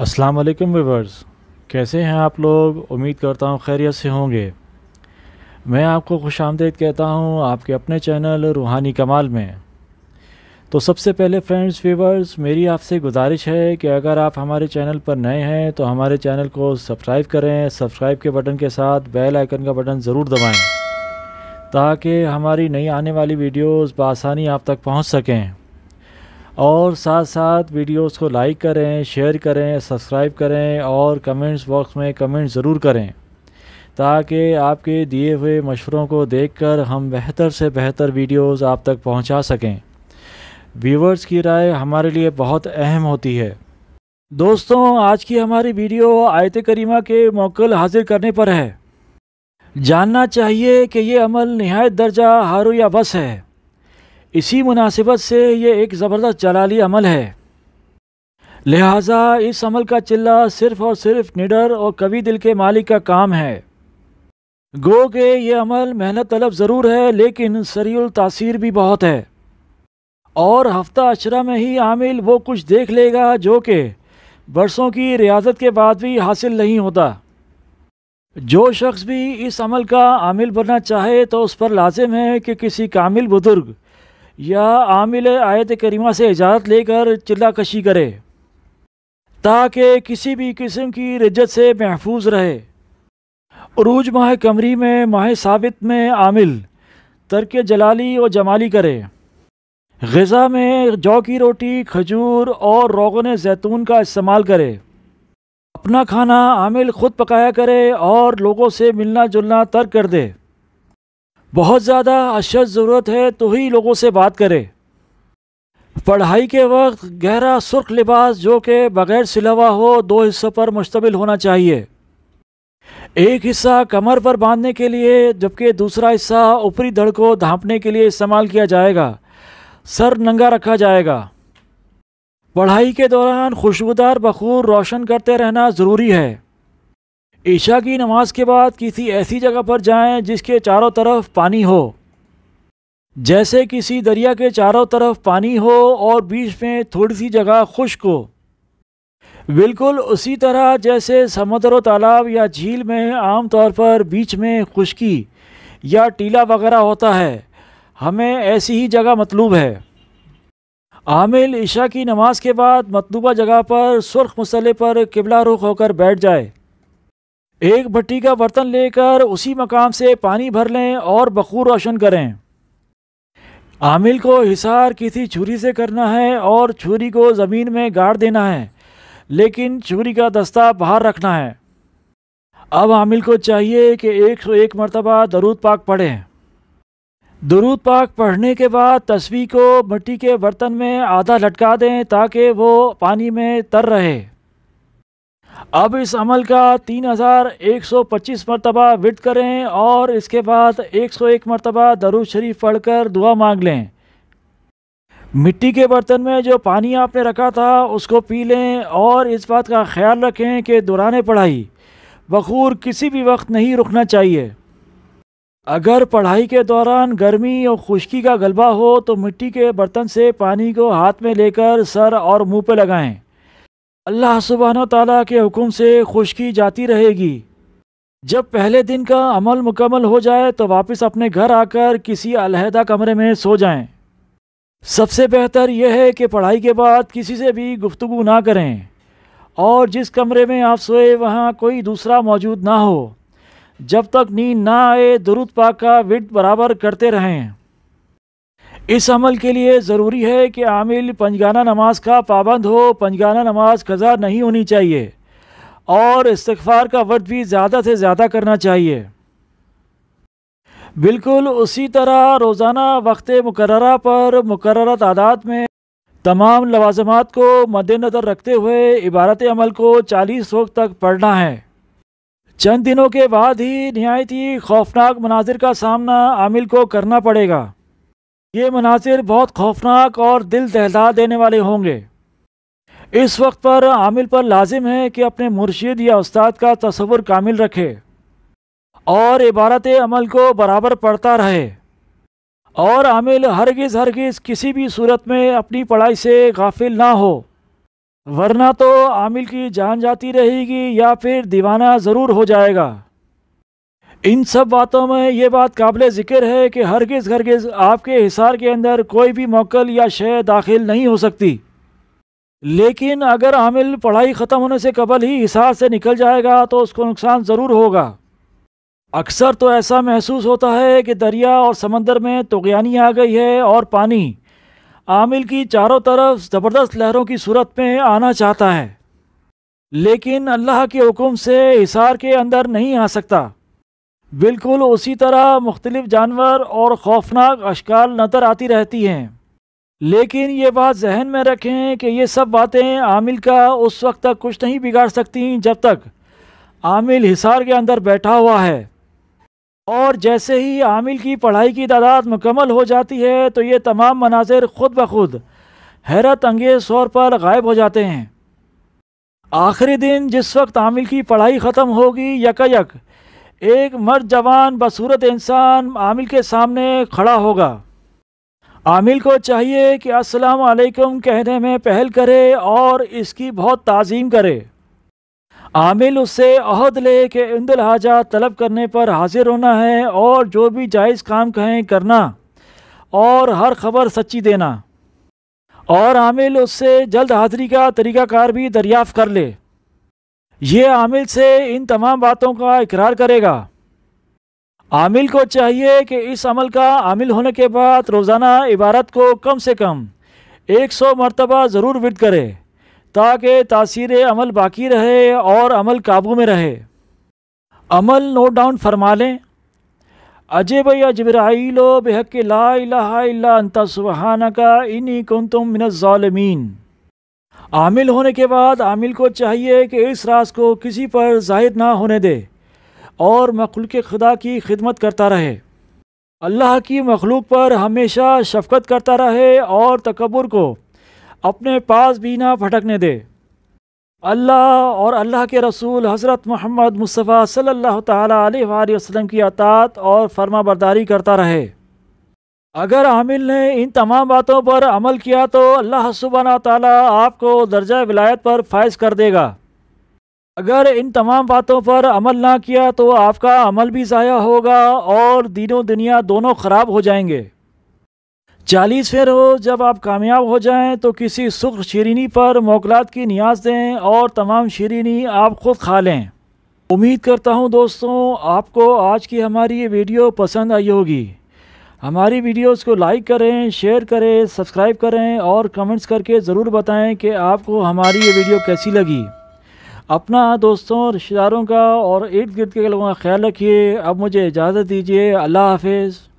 अस्सलाम वालेकुम व्यूवर्स कैसे हैं आप लोग उम्मीद करता हूँ खैरियत से होंगे मैं आपको खुश आमदेद कहता हूँ आपके अपने चैनल रूहानी कमाल में तो सबसे पहले फ्रेंड्स वीवर्स मेरी आपसे गुजारिश है कि अगर आप हमारे चैनल पर नए हैं तो हमारे चैनल को सब्सक्राइब करें सब्सक्राइब के बटन के साथ बेल आइकन का बटन ज़रूर दबाएँ ताकि हमारी नई आने वाली वीडियोज़ बसानी आप तक पहुँच सकें और साथ साथ वीडियोस को लाइक करें शेयर करें सब्सक्राइब करें और कमेंट्स बॉक्स में कमेंट ज़रूर करें ताकि आपके दिए हुए मशवरों को देखकर हम बेहतर से बेहतर वीडियोस आप तक पहुंचा सकें व्यूवर्स की राय हमारे लिए बहुत अहम होती है दोस्तों आज की हमारी वीडियो आयत करीमा के मौकल हाजिर करने पर है जानना चाहिए कि ये अमल नहायत दर्जा हारो या बस है इसी मुनासिबत से ये एक ज़बरदस्त जलाली अमल है लिहाजा इस अमल का चिल्ला सिर्फ़ और सिर्फ निडर और कवि दिल के मालिक का काम है गो के ये अमल मेहनत तलब ज़रूर है लेकिन सरील तासीर भी बहुत है और हफ्ता अशरा में ही आमिल वो कुछ देख लेगा जो कि बरसों की रियाजत के बाद भी हासिल नहीं होता जो शख्स भी इस अमल का आमिल बनना चाहे तो उस पर लाजिम है कि किसी कामिल बुजुर्ग या आमिल आयत करीमा से इजाज़त लेकर चिल्ला कशी करे ताकि किसी भी किस्म की रजत से महफूज रहे अरूज माह कमरी में माह साबित में आमिल तर्क जलाली और जमाली करे गज़ा में जौ की रोटी खजूर और रोगन जैतून का इस्तेमाल करे अपना खाना आमिल ख़ुद पकाया करे और लोगों से मिलना जुलना तर्क कर दे बहुत ज़्यादा अशद ज़रूरत है तो ही लोगों से बात करें पढ़ाई के वक्त गहरा सुर्ख लिबास जो कि बग़ैर सिलवा हो दो हिस्सों पर मुश्तमिल होना चाहिए एक हिस्सा कमर पर बांधने के लिए जबकि दूसरा हिस्सा ऊपरी धड़ को ढांपने के लिए इस्तेमाल किया जाएगा सर नंगा रखा जाएगा पढ़ाई के दौरान खुशबूदार बखूर रोशन करते रहना ज़रूरी है ईशा की नमाज के बाद किसी ऐसी जगह पर जाएं जिसके चारों तरफ पानी हो जैसे किसी दरिया के चारों तरफ पानी हो और बीच में थोड़ी सी जगह खुश्क हो बिल्कुल उसी तरह जैसे समुद्र तालाब या झील में आमतौर पर बीच में खुश्की या टीला वगैरह होता है हमें ऐसी ही जगह मतलूब है आमिल ईशा की नमाज के बाद मतलूबा जगह पर सुर्ख मसले पर किबला रुख होकर बैठ जाए एक भट्टी का बर्तन लेकर उसी मकाम से पानी भर लें और बखूर रोशन करें आमिल को हिसार किसी छुरी से करना है और छुरी को ज़मीन में गाड़ देना है लेकिन छुरी का दस्ता बाहर रखना है अब आमिल को चाहिए कि एक सौ एक मरतबा दरूद पाक पढ़ें दरूद पाक पढ़ने के बाद तस्वीर को मिट्टी के बर्तन में आधा लटका दें ताकि वो पानी में तर रहे अब इस अमल का 3125 मरतबा विद करें और इसके बाद 101 मरतबा दरुज शरीफ पढ़कर दुआ मांग लें मिट्टी के बर्तन में जो पानी आपने रखा था उसको पी लें और इस बात का ख्याल रखें कि दौरान पढ़ाई बखूर किसी भी वक्त नहीं रुकना चाहिए अगर पढ़ाई के दौरान गर्मी और खुश्की का गलबा हो तो मिट्टी के बर्तन से पानी को हाथ में लेकर सर और मुंह पर लगाएं अल्लाह सुबहाना तला के हुक्म से की जाती रहेगी जब पहले दिन का अमल मुकम्मल हो जाए तो वापस अपने घर आकर किसी अलहदा कमरे में सो जाएं। सबसे बेहतर यह है कि पढ़ाई के बाद किसी से भी गुफ्तु ना करें और जिस कमरे में आप सोए वहाँ कोई दूसरा मौजूद ना हो जब तक नींद ना आए दुरुद पाक का विट बराबर करते रहें इस अमल के लिए ज़रूरी है कि आमिल पंजगाना नमाज का पाबंद हो पंजगाना नमाज कज़ा नहीं होनी चाहिए और इस्तफ़ार का वर्द भी ज़्यादा से ज़्यादा करना चाहिए बिल्कुल उसी तरह रोज़ाना वक्त मकर पर मुकर तादाद में तमाम लवाजमात को मद्दनज़र रखते हुए इबारत अमल को चालीस वक्त तक पढ़ना है चंद दिनों के बाद ही नहायती खौफनाक मनाजिर का सामना आमिल को करना पड़ेगा ये मनाजिर बहुत खौफनाक और दिल दहला देने वाले होंगे इस वक्त पर आमिल पर लाजिम है कि अपने मुर्शिद या उस्ताद का तस्वुर कामिल रखे और इबारत अमल को बराबर पढ़ता रहे और आमिल हरगिज़ हरगिज़ किसी भी सूरत में अपनी पढ़ाई से गाफिल ना हो वरना तो आमिल की जान जाती रहेगी या फिर दीवाना ज़रूर हो जाएगा इन सब बातों में ये बात काबिल ज़िक्र है कि हरगिज़ हरगिज़ आपके हिसार के अंदर कोई भी मौकल या शय दाखिल नहीं हो सकती लेकिन अगर आमिल पढ़ाई ख़त्म होने से कबल ही हिसार से निकल जाएगा तो उसको नुकसान ज़रूर होगा अक्सर तो ऐसा महसूस होता है कि दरिया और समंदर में तोगयानी आ गई है और पानी आमिल की चारों तरफ ज़बरदस्त लहरों की सूरत में आना चाहता है लेकिन अल्लाह के हुक्म से हिसार के अंदर नहीं आ सकता बिल्कुल उसी तरह मुख्तलिफ जानवर और खौफनाक अशकाल नज़र आती रहती हैं लेकिन ये बात जहन में रखें कि ये सब बातें आमिल का उस वक्त तक कुछ नहीं बिगाड़ सकती जब तक आमिल हिसार के अंदर बैठा हुआ है और जैसे ही आमिल की पढ़ाई की तादाद मुकम्मल हो जाती है तो ये तमाम मनाजिर खुद ब खुद हैरत अंगेज तौर पर गायब हो जाते हैं आखिरी दिन जिस वक्त आमिल की पढ़ाई ख़त्म होगी यकायक यक, एक मर्द जवान बसूरत इंसान आमिल के सामने खड़ा होगा आमिल को चाहिए कि अस्सलाम वालेकुम कहने में पहल करे और इसकी बहुत ताज़ीम करे आमिल उससे अहद ले के इंदुल हाजा तलब करने पर हाजिर होना है और जो भी जायज़ काम कहें करना और हर खबर सच्ची देना और आमिल उससे जल्द हाजिरी का तरीक़ाकार भी दरियाफ़ कर ले ये आमिल से इन तमाम बातों का इकरार करेगा आमिल को चाहिए कि इस अमल का आमिल होने के बाद रोज़ाना इबारत को कम से कम एक सौ मरतबा ज़रूर विद करे ताकि तासीर अमल बाकी रहे और अमल काबू में रहे अमल नोट डाउन फरमा लें अजब भैया जबराइलो बेहक ला इला सुबहाना का इन्हीं कुन तुम मिनज़ालमीन आमिल होने के बाद आमिल को चाहिए कि इस राज को किसी पर जाहिर ना होने दे और मखलूक खुदा की खिदमत करता रहे अल्लाह की मखलूक पर हमेशा शफकत करता रहे और तकबर को अपने पास भी ना भटकने दे अल्लाह और अल्लाह के रसूल हज़रत मोहम्मद मुस्तफ़ा सल्ला तसलम की अतात और फर्मा बरदारी करता रहे अगर आमिल ने इन तमाम बातों पर अमल किया तो अल्लाह सुबाना ताला आपको दर्जा विलायत पर फायज कर देगा अगर इन तमाम बातों पर अमल ना किया तो आपका अमल भी ज़ाया होगा और दिनों दुनिया दोनों ख़राब हो जाएंगे फिर हो जब आप कामयाब हो जाएं तो किसी सुख शरीनी पर मोकलात की नियाज दें और तमाम शरीनी आप खुद खा लें उम्मीद करता हूँ दोस्तों आपको आज की हमारी ये वीडियो पसंद आई होगी हमारी वीडियोस को लाइक करें शेयर करें सब्सक्राइब करें और कमेंट्स करके ज़रूर बताएं कि आपको हमारी ये वीडियो कैसी लगी अपना दोस्तों रिश्तेदारों का और इर्द गिर्द के लोगों का ख्याल रखिए अब मुझे इजाज़त दीजिए अल्लाह हाफिज़